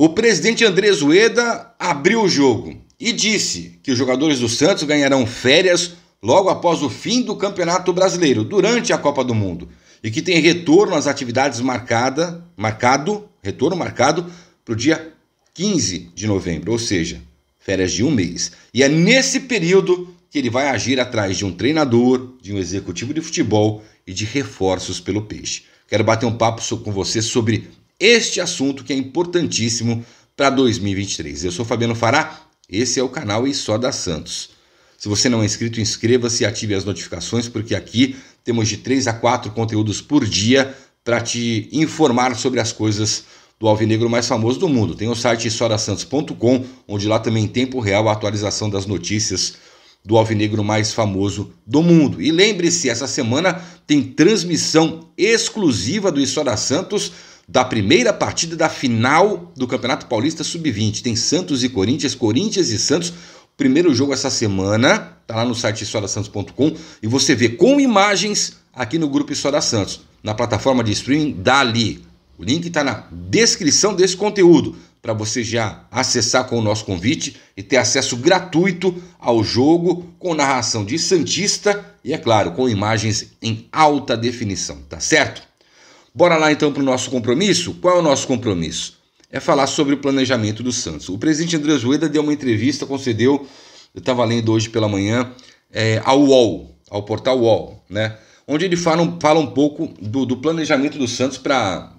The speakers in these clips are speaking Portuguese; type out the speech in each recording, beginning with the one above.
O presidente André Zueda abriu o jogo e disse que os jogadores do Santos ganharão férias logo após o fim do Campeonato Brasileiro, durante a Copa do Mundo, e que tem retorno às atividades marcada, marcado, retorno marcado para o dia 15 de novembro, ou seja, férias de um mês. E é nesse período que ele vai agir atrás de um treinador, de um executivo de futebol e de reforços pelo peixe. Quero bater um papo com você sobre este assunto que é importantíssimo para 2023. Eu sou Fabiano Fará, esse é o canal e só da Santos. Se você não é inscrito, inscreva-se e ative as notificações, porque aqui temos de 3 a 4 conteúdos por dia para te informar sobre as coisas do alvinegro mais famoso do mundo. Tem o site sorasantos.com, onde lá também em tempo real a atualização das notícias do alvinegro mais famoso do mundo. E lembre-se, essa semana tem transmissão exclusiva do História Santos da primeira partida da final do Campeonato Paulista Sub-20. Tem Santos e Corinthians, Corinthians e Santos. Primeiro jogo essa semana, tá lá no site Santos.com e você vê com imagens aqui no grupo da Santos, na plataforma de streaming Dali. O link está na descrição desse conteúdo para você já acessar com o nosso convite e ter acesso gratuito ao jogo com narração de Santista e, é claro, com imagens em alta definição, tá certo? Bora lá então para o nosso compromisso? Qual é o nosso compromisso? É falar sobre o planejamento do Santos. O presidente André Zueda deu uma entrevista, concedeu, eu estava lendo hoje pela manhã, é, ao UOL, ao portal UOL, né? Onde ele fala, fala um pouco do, do planejamento do Santos para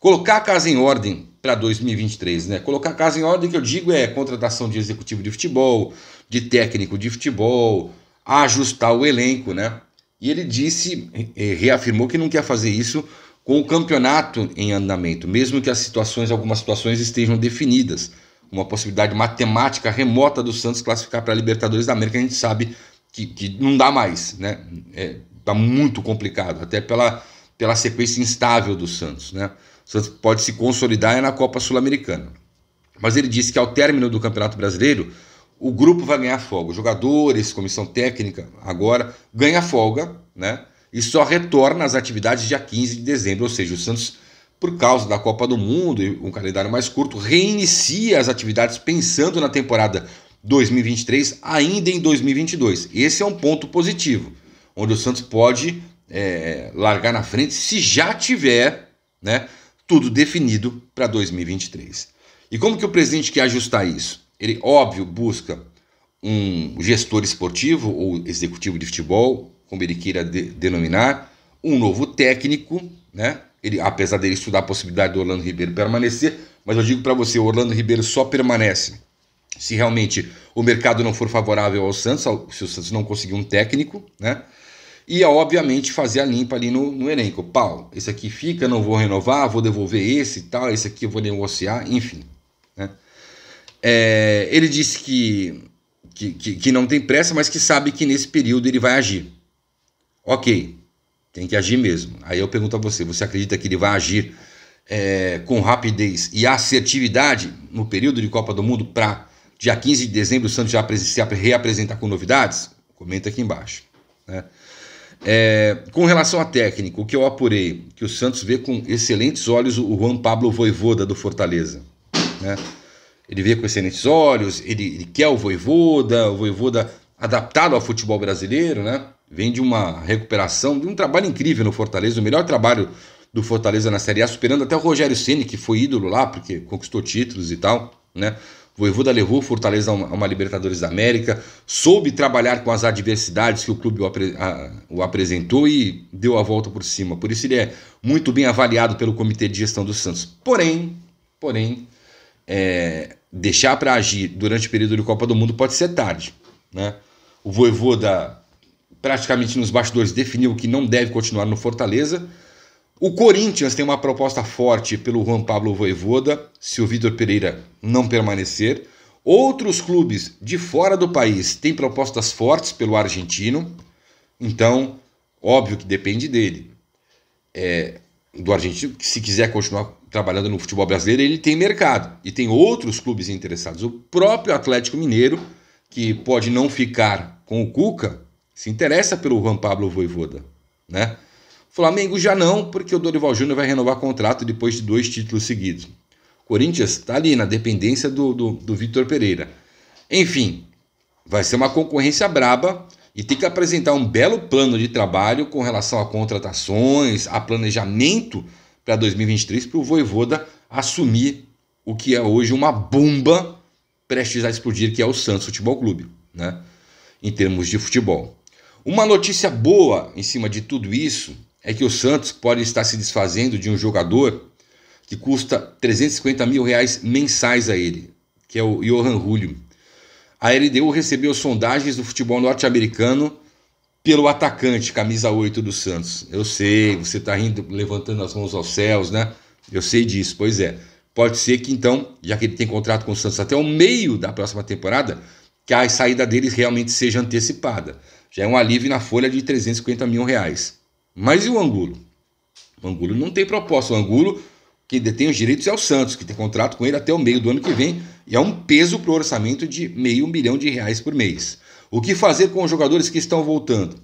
colocar a casa em ordem para 2023, né? Colocar a casa em ordem que eu digo é contratação de executivo de futebol, de técnico de futebol, ajustar o elenco, né? E ele disse, reafirmou que não quer fazer isso com o campeonato em andamento, mesmo que as situações, algumas situações estejam definidas. Uma possibilidade matemática remota do Santos classificar para a Libertadores da América, a gente sabe que, que não dá mais, né? É, tá muito complicado, até pela, pela sequência instável do Santos, né? O Santos pode se consolidar é na Copa Sul-Americana. Mas ele disse que ao término do Campeonato Brasileiro, o grupo vai ganhar folga. Jogadores, comissão técnica, agora ganha folga, né? E só retorna às atividades dia 15 de dezembro, ou seja, o Santos, por causa da Copa do Mundo e um calendário mais curto, reinicia as atividades pensando na temporada 2023 ainda em 2022. Esse é um ponto positivo, onde o Santos pode é, largar na frente se já tiver, né? Tudo definido para 2023. E como que o presidente quer ajustar isso? Ele, óbvio, busca um gestor esportivo ou executivo de futebol, como ele queira de, denominar, um novo técnico, né? Ele, apesar dele estudar a possibilidade do Orlando Ribeiro permanecer, mas eu digo para você, o Orlando Ribeiro só permanece se realmente o mercado não for favorável ao Santos, se o Santos não conseguir um técnico, né? E obviamente fazer a limpa ali no, no elenco. Pau, esse aqui fica, não vou renovar, vou devolver esse e tal, esse aqui eu vou negociar, enfim. É, ele disse que, que, que, que não tem pressa, mas que sabe que nesse período ele vai agir. Ok, tem que agir mesmo. Aí eu pergunto a você: você acredita que ele vai agir é, com rapidez e assertividade no período de Copa do Mundo para dia 15 de dezembro o Santos já se reapresentar com novidades? Comenta aqui embaixo. Né? É, com relação a técnico, o que eu apurei, que o Santos vê com excelentes olhos o Juan Pablo Voivoda do Fortaleza. Né? ele vê com excelentes olhos, ele, ele quer o Voivoda, o Voivoda adaptado ao futebol brasileiro, né? Vem de uma recuperação, de um trabalho incrível no Fortaleza, o melhor trabalho do Fortaleza na Série A, superando até o Rogério Ceni, que foi ídolo lá, porque conquistou títulos e tal, né? Voivoda levou o Fortaleza a uma, a uma Libertadores da América, soube trabalhar com as adversidades que o clube o, apre, a, o apresentou e deu a volta por cima. Por isso ele é muito bem avaliado pelo Comitê de Gestão do Santos. Porém, porém, é, deixar para agir durante o período de Copa do Mundo pode ser tarde. Né? O Voivoda praticamente nos bastidores definiu que não deve continuar no Fortaleza. O Corinthians tem uma proposta forte pelo Juan Pablo Voivoda, se o Vitor Pereira não permanecer. Outros clubes de fora do país têm propostas fortes pelo argentino, então, óbvio que depende dele. É, do argentino, que se quiser continuar trabalhando no futebol brasileiro, ele tem mercado e tem outros clubes interessados. O próprio Atlético Mineiro, que pode não ficar com o Cuca, se interessa pelo Juan Pablo Voivoda, né? Flamengo já não, porque o Dorival Júnior vai renovar contrato depois de dois títulos seguidos. Corinthians está ali na dependência do, do, do Vitor Pereira. Enfim, vai ser uma concorrência braba e tem que apresentar um belo plano de trabalho com relação a contratações, a planejamento para 2023 para o Voivoda assumir o que é hoje uma bomba prestes a explodir, que é o Santos Futebol Clube, né? em termos de futebol. Uma notícia boa em cima de tudo isso é que o Santos pode estar se desfazendo de um jogador que custa 350 mil reais mensais a ele, que é o Johan Julio a LDU recebeu sondagens do futebol norte-americano pelo atacante, camisa 8 do Santos. Eu sei, você está rindo, levantando as mãos aos céus, né? Eu sei disso, pois é. Pode ser que então, já que ele tem contrato com o Santos até o meio da próxima temporada, que a saída dele realmente seja antecipada. Já é um alívio na folha de 350 mil reais. Mas e o Angulo? O Angulo não tem proposta. O Angulo quem detém os direitos é o Santos, que tem contrato com ele até o meio do ano que vem e é um peso para o orçamento de meio milhão de reais por mês. O que fazer com os jogadores que estão voltando?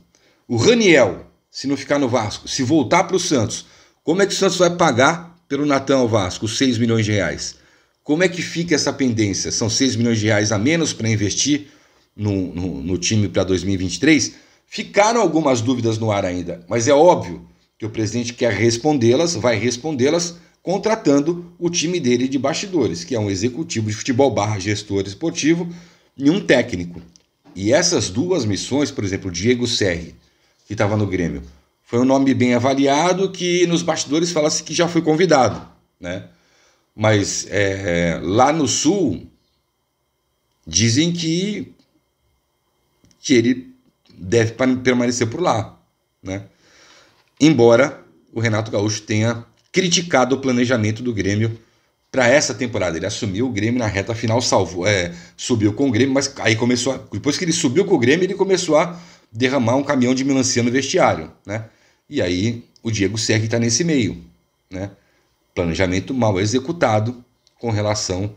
O Raniel, se não ficar no Vasco, se voltar para o Santos, como é que o Santos vai pagar pelo Natan ao Vasco 6 milhões de reais? Como é que fica essa pendência? São 6 milhões de reais a menos para investir no, no, no time para 2023? Ficaram algumas dúvidas no ar ainda, mas é óbvio que o presidente quer respondê-las, vai respondê-las contratando o time dele de bastidores, que é um executivo de futebol barra gestor esportivo e um técnico. E essas duas missões, por exemplo, Diego Serri, que estava no Grêmio, foi um nome bem avaliado que nos bastidores fala-se que já foi convidado, né? Mas é, é lá no Sul dizem que, que ele deve permanecer por lá, né? Embora o Renato Gaúcho tenha criticado o planejamento do Grêmio para essa temporada. Ele assumiu o Grêmio na reta final, salvou, é, subiu com o Grêmio, mas aí começou, a, depois que ele subiu com o Grêmio, ele começou a derramar um caminhão de melancia no vestiário, né? E aí o Diego Serri está nesse meio, né? Planejamento mal executado com relação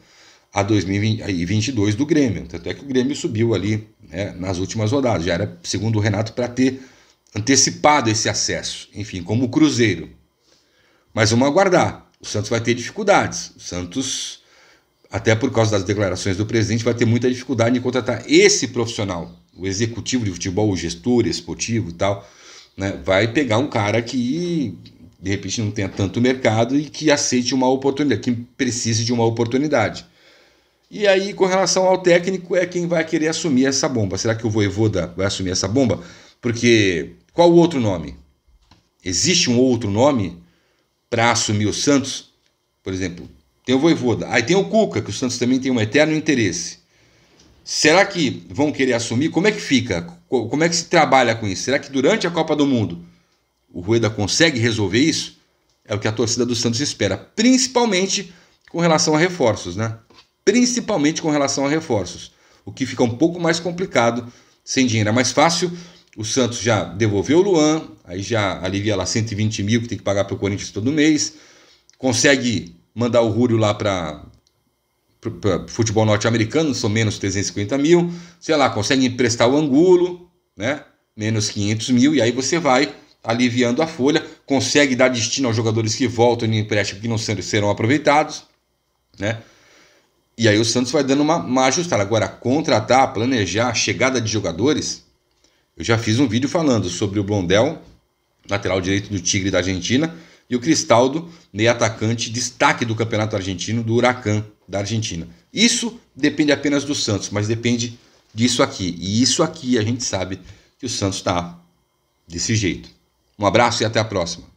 a 2022 do Grêmio. Tanto é que o Grêmio subiu ali né, nas últimas rodadas. Já era, segundo o Renato, para ter antecipado esse acesso. Enfim, como o Cruzeiro, mas vamos aguardar. O Santos vai ter dificuldades. O Santos, até por causa das declarações do presidente, vai ter muita dificuldade em contratar esse profissional, o executivo de futebol, o gestor esportivo e tal. Né? Vai pegar um cara que de repente não tenha tanto mercado e que aceite uma oportunidade, que precise de uma oportunidade. E aí, com relação ao técnico, é quem vai querer assumir essa bomba. Será que o Voivoda vai assumir essa bomba? Porque qual o outro nome? Existe um outro nome para assumir o Santos, por exemplo, tem o Voivoda, aí tem o Cuca, que o Santos também tem um eterno interesse. Será que vão querer assumir? Como é que fica? Como é que se trabalha com isso? Será que durante a Copa do Mundo o Rueda consegue resolver isso? É o que a torcida do Santos espera, principalmente com relação a reforços, né? Principalmente com relação a reforços, o que fica um pouco mais complicado sem dinheiro. É mais fácil o Santos já devolveu o Luan, aí já alivia lá 120 mil que tem que pagar para o Corinthians todo mês. Consegue mandar o Rúlio lá para futebol norte-americano, são menos 350 mil. Sei lá, consegue emprestar o Angulo, né? menos 500 mil, e aí você vai aliviando a folha, consegue dar destino aos jogadores que voltam no empréstimo que não serão aproveitados, né? E aí o Santos vai dando uma, uma ajustada. Agora, contratar, planejar a chegada de jogadores, eu já fiz um vídeo falando sobre o Blondel, lateral direito do Tigre da Argentina, e o Cristaldo, meio atacante, destaque do Campeonato Argentino, do Huracan da Argentina. Isso depende apenas do Santos, mas depende disso aqui. E isso aqui a gente sabe que o Santos está desse jeito. Um abraço e até a próxima.